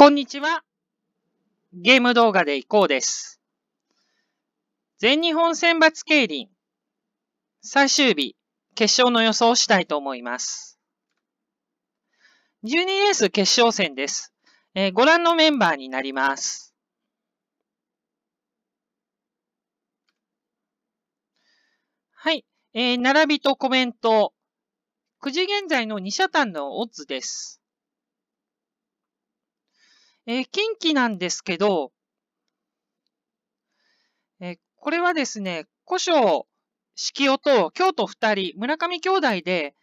こんにちは。ゲーム動画でいこうです。全日本選抜競輪、最終日、決勝の予想をしたいと思います。12レース決勝戦です。えー、ご覧のメンバーになります。はい。えー、並びとコメント。9時現在の2車単のオッズです。えー、近畿なんですけど、えー、これはですね、古生、四季と京都二人、村上兄弟で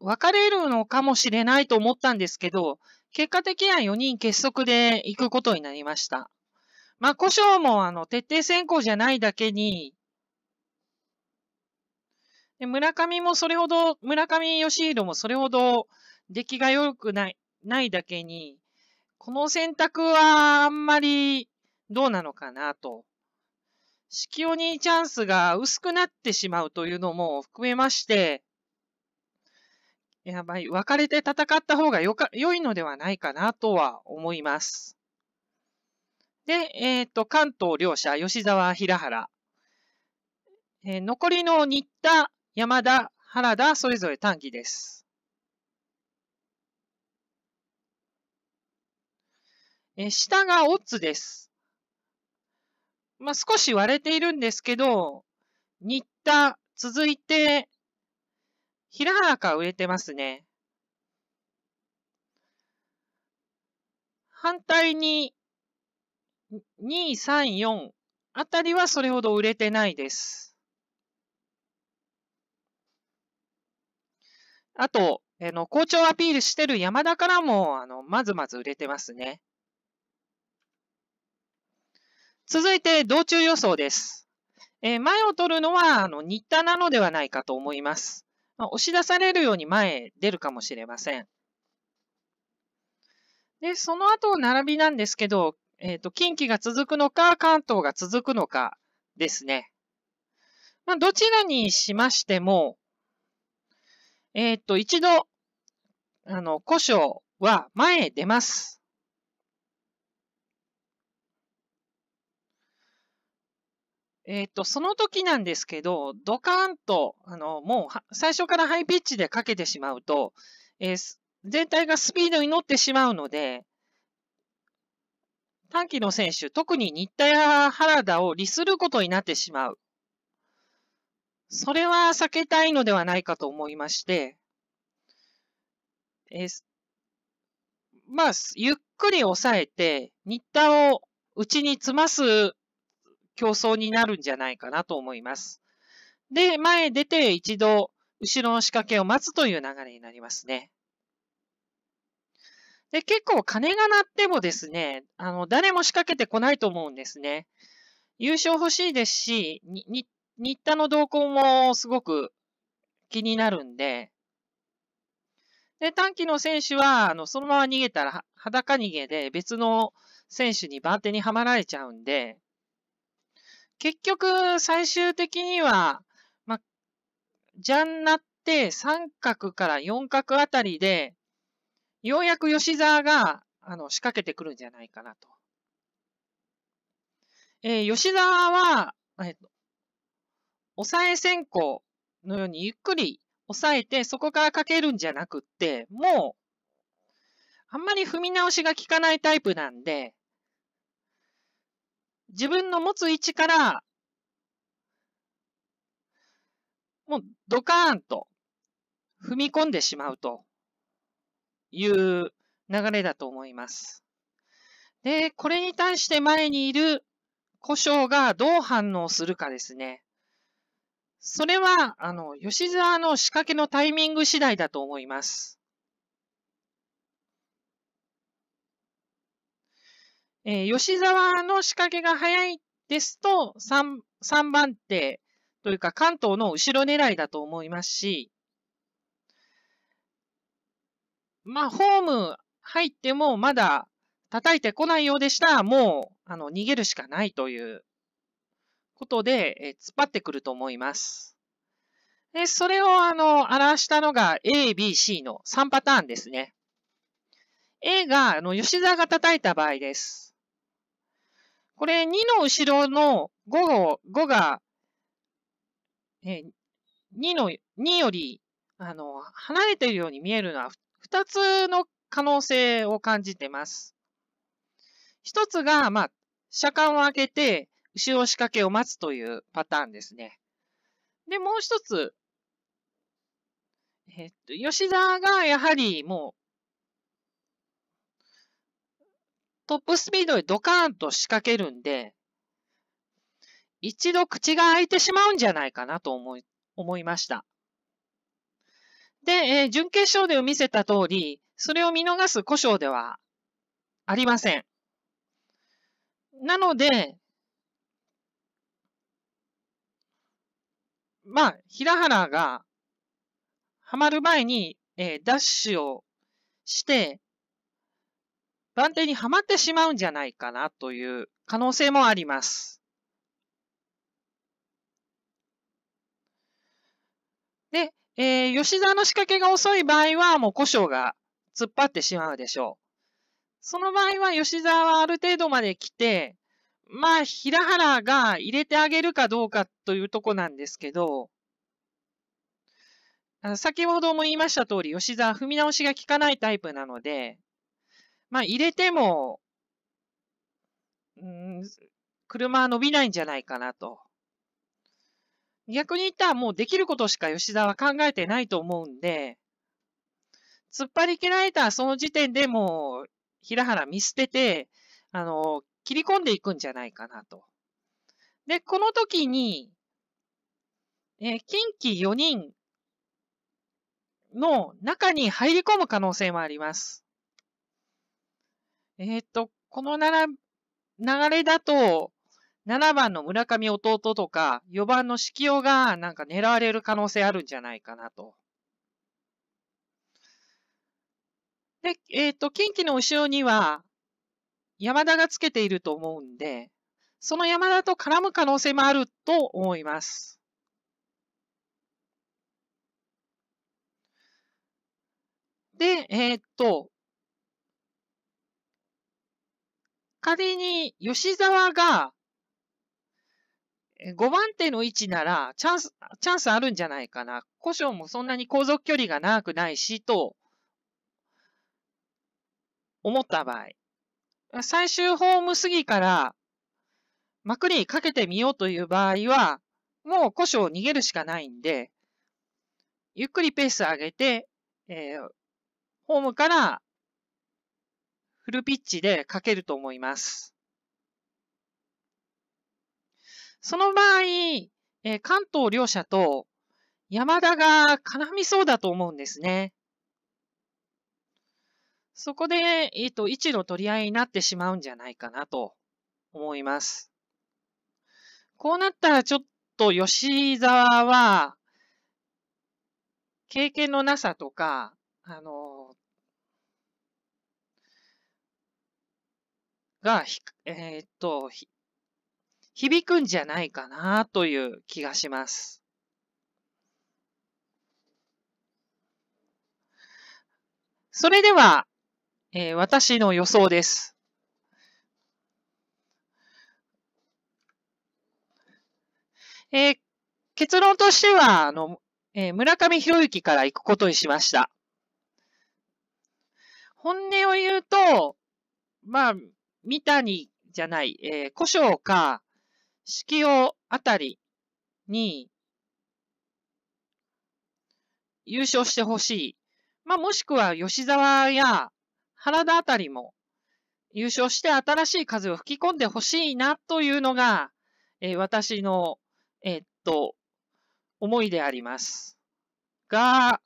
別れるのかもしれないと思ったんですけど、結果的には4人結束で行くことになりました。まあ、古生もあの、徹底選考じゃないだけに、で村上もそれほど、村上義弘もそれほど出来が良くない、ないだけに、この選択はあんまりどうなのかなと。四季鬼チャンスが薄くなってしまうというのも含めまして、やばい、別れて戦った方がよか、良いのではないかなとは思います。で、えっ、ー、と、関東両者、吉沢、平原。えー、残りの新田、山田、原田、それぞれ短期です。え下がオッズです。まあ、少し割れているんですけど、新田、続いて、平原か売れてますね。反対に、2、3、4あたりはそれほど売れてないです。あと、あの、好調アピールしてる山田からも、あの、まずまず売れてますね。続いて、道中予想です。えー、前を取るのは、あの、新田なのではないかと思います。まあ、押し出されるように前へ出るかもしれません。で、その後、並びなんですけど、えっ、ー、と、近畿が続くのか、関東が続くのかですね。まあ、どちらにしましても、えっ、ー、と、一度、あの、古書は前へ出ます。えっ、ー、と、その時なんですけど、ドカーンと、あの、もう、最初からハイピッチでかけてしまうと、えー、全体がスピードに乗ってしまうので、短期の選手、特に新田や原田を利することになってしまう。それは避けたいのではないかと思いまして、えー、まあ、ゆっくり抑えて、新田を内に詰ます競争になるんじゃないかなと思います。で、前へ出て一度後ろの仕掛けを待つという流れになりますね。で、結構鐘が鳴ってもですね、あの、誰も仕掛けてこないと思うんですね。優勝欲しいですし、に、に、新田の動向もすごく気になるんで、で、短期の選手は、あの、そのまま逃げたら、裸逃げで別の選手に番手にはまられちゃうんで、結局、最終的には、ま、ジャンナって三角から四角あたりで、ようやく吉沢が、あの、仕掛けてくるんじゃないかなと。えー、吉沢は、えっと、抑え先行のようにゆっくり抑えて、そこからかけるんじゃなくって、もう、あんまり踏み直しが効かないタイプなんで、自分の持つ位置から、もうドカーンと踏み込んでしまうという流れだと思います。で、これに対して前にいる故障がどう反応するかですね。それは、あの、吉沢の仕掛けのタイミング次第だと思います。えー、吉沢の仕掛けが早いですと3、3番手というか関東の後ろ狙いだと思いますし、まあ、ホーム入ってもまだ叩いてこないようでしたら、もう、あの、逃げるしかないということで、え突っ張ってくると思います。で、それを、あの、表したのが A、B、C の3パターンですね。A が、あの、吉沢が叩いた場合です。これ2の後ろの5を、5が、え2の、2より、あの、離れているように見えるのは2つの可能性を感じてます。1つが、まあ、車間を開けて、後ろ仕掛けを待つというパターンですね。で、もう一つ、えっと、吉田がやはりもうトップスピードでドカーンと仕掛けるんで、一度口が開いてしまうんじゃないかなと思い、思いました。で、えー、準決勝で見せた通り、それを見逃す故障ではありません。なので、まあ、平原がはまる前に、えー、ダッシュをして、番手にはまってしまうんじゃないかなという可能性もあります。で、えー、吉沢の仕掛けが遅い場合は、もう故障が突っ張ってしまうでしょう。その場合は吉沢はある程度まで来て、まあ、平原が入れてあげるかどうかというとこなんですけど、先ほども言いました通り、吉沢踏み直しが効かないタイプなので、まあ入れても、うん、車は伸びないんじゃないかなと。逆に言ったらもうできることしか吉田は考えてないと思うんで、突っ張り切られたその時点でもう、平原見捨てて、あの、切り込んでいくんじゃないかなと。で、この時に、えー、近畿4人の中に入り込む可能性もあります。えー、っと、このなら流れだと、7番の村上弟とか、4番の四季雄がなんか狙われる可能性あるんじゃないかなと。で、えっ、ー、と、近畿の後ろには、山田がつけていると思うんで、その山田と絡む可能性もあると思います。で、えっ、と、仮に吉沢が5番手の位置ならチャンス、チャンスあるんじゃないかな。故障もそんなに後続距離が長くないし、と思った場合。最終ホーム過ぎからまくりかけてみようという場合は、もう故障を逃げるしかないんで、ゆっくりペース上げて、えー、ホームからフルピッチで書けると思います。その場合、えー、関東両者と山田が絡みそうだと思うんですね。そこで、えっ、ー、と、一の取り合いになってしまうんじゃないかなと思います。こうなったらちょっと吉沢は、経験のなさとか、あの、が、えー、っと、響くんじゃないかなという気がします。それでは、えー、私の予想です。えー、結論としては、あの、えー、村上博之から行くことにしました。本音を言うと、まあ、三谷じゃない、えー、古生か、四季をあたりに優勝してほしい。まあ、もしくは吉沢や原田あたりも優勝して新しい風を吹き込んでほしいなというのが、えー、私の、えー、っと、思いであります。が、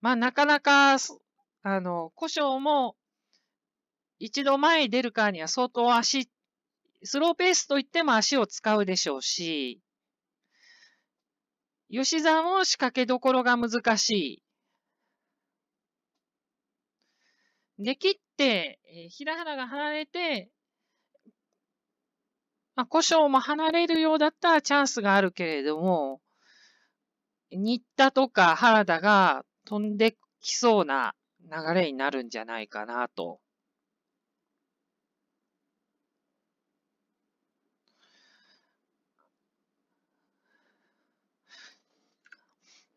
まあ、なかなか、あの、古生も一度前に出るからには相当足、スローペースといっても足を使うでしょうし、吉沢も仕掛けどころが難しい。で切って、えー、平原が離れて、まあ、故障も離れるようだったらチャンスがあるけれども、新田とか原田が飛んできそうな流れになるんじゃないかなと。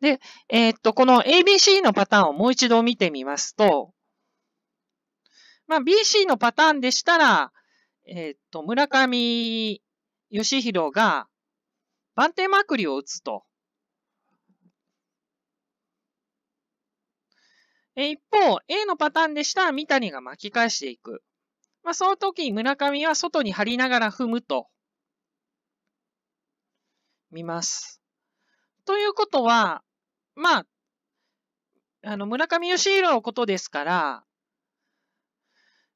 で、えー、っと、この ABC のパターンをもう一度見てみますと、まあ、BC のパターンでしたら、えー、っと、村上義弘が番手まくりを打つと。え一方、A のパターンでしたら三谷が巻き返していく。まあ、その時村上は外に張りながら踏むと。見ます。ということは、まあ、あの、村上義弘のことですから、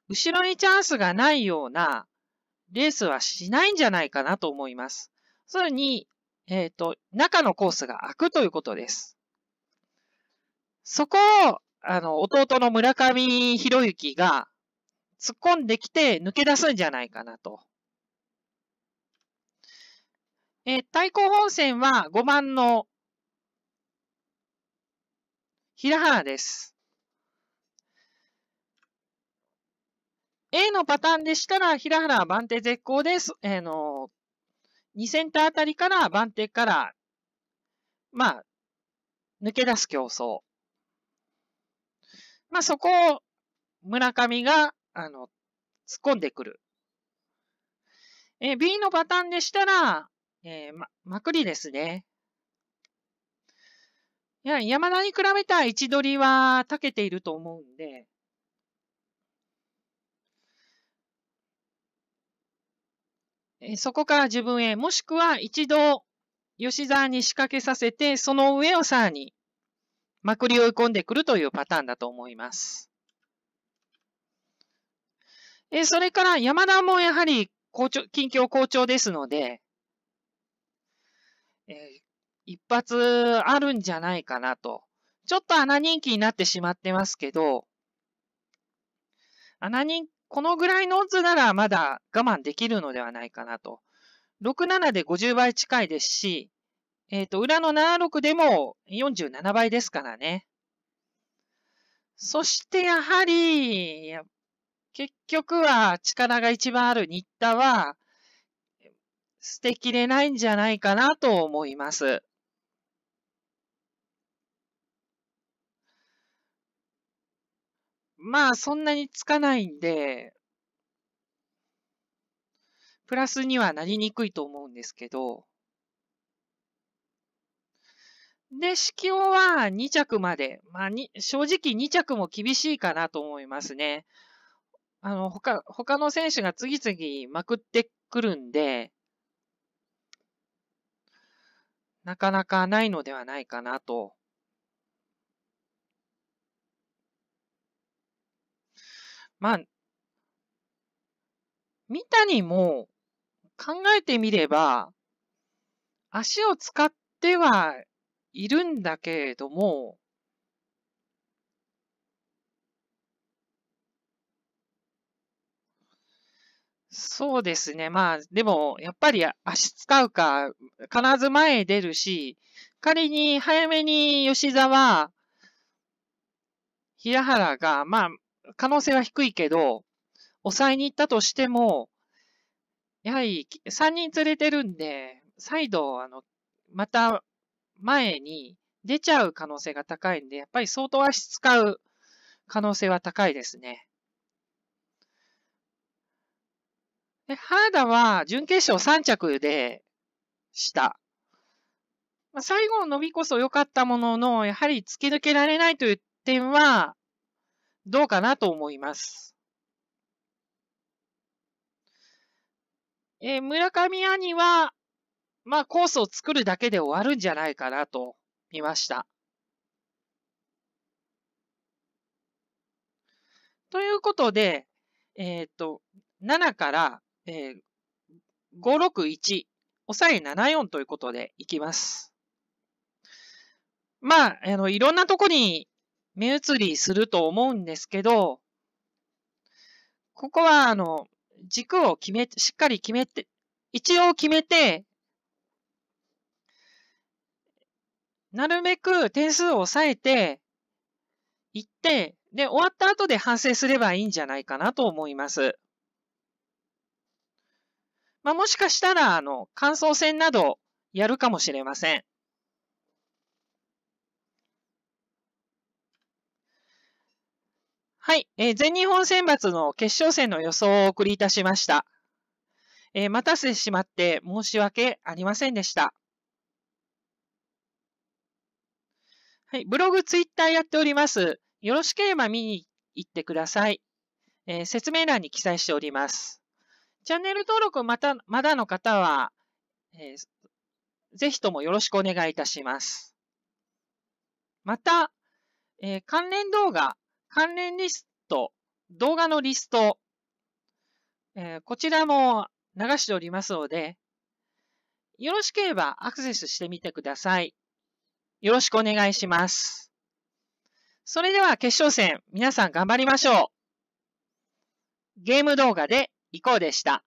後ろにチャンスがないようなレースはしないんじゃないかなと思います。それに、えっ、ー、と、中のコースが開くということです。そこを、あの、弟の村上博之が突っ込んできて抜け出すんじゃないかなと。えー、対抗本線は5番の平原です。A のパターンでしたら、平原は番手絶好です。えー、の、2センターあたりから番手から、まあ、抜け出す競争。まあ、そこを村上が、あの、突っ込んでくる。え B のパターンでしたら、えー、ま、まくりですね。や、山田に比べた位置取りは長けていると思うんで、そこから自分へ、もしくは一度吉沢に仕掛けさせて、その上をさらにまくり追い込んでくるというパターンだと思います。えそれから山田もやはり好調近況好調ですので、え一発あるんじゃないかなと。ちょっと穴人気になってしまってますけど、穴人、このぐらいの図ならまだ我慢できるのではないかなと。67で50倍近いですし、えっ、ー、と、裏の76でも47倍ですからね。そしてやはり、結局は力が一番ある新田は、捨てきれないんじゃないかなと思います。まあそんなにつかないんで、プラスにはなりにくいと思うんですけど、で、色王は2着まで。まあ、に、正直2着も厳しいかなと思いますね。あの、他、他の選手が次々まくってくるんで、なかなかないのではないかなとまあ、三谷も考えてみれば、足を使ってはいるんだけれども、そうですね。まあ、でも、やっぱり足使うか、必ず前へ出るし、仮に早めに吉沢、平原が、まあ、可能性は低いけど、抑えに行ったとしても、やはり3人連れてるんで、再度、あの、また前に出ちゃう可能性が高いんで、やっぱり相当足使う可能性は高いですね。で、ハーダは準決勝3着でした。まあ、最後の伸びこそ良かったものの、やはり突き抜けられないという点は、どうかなと思います。えー、村上兄は、まあ、コースを作るだけで終わるんじゃないかなと見ました。ということで、えっ、と、7から、えー、561、抑え74ということでいきます。まあ、あの、いろんなとこに目移りすると思うんですけど、ここは、あの、軸を決めしっかり決めて、一応決めて、なるべく点数を抑えて、行って、で、終わった後で反省すればいいんじゃないかなと思います。まあ、もしかしたら、あの、感想戦などやるかもしれません。はい、えー、全日本選抜の決勝戦の予想をお送りいたしました。えー、待たせてしまって申し訳ありませんでした。はい、ブログ、ツイッターやっております。よろしければ見に行ってください。えー、説明欄に記載しております。チャンネル登録また、まだの方は、えー、ぜひともよろしくお願いいたします。また、えー、関連動画、関連リスト、動画のリスト、えー、こちらも流しておりますので、よろしければアクセスしてみてください。よろしくお願いします。それでは決勝戦、皆さん頑張りましょう。ゲーム動画で行こうでした。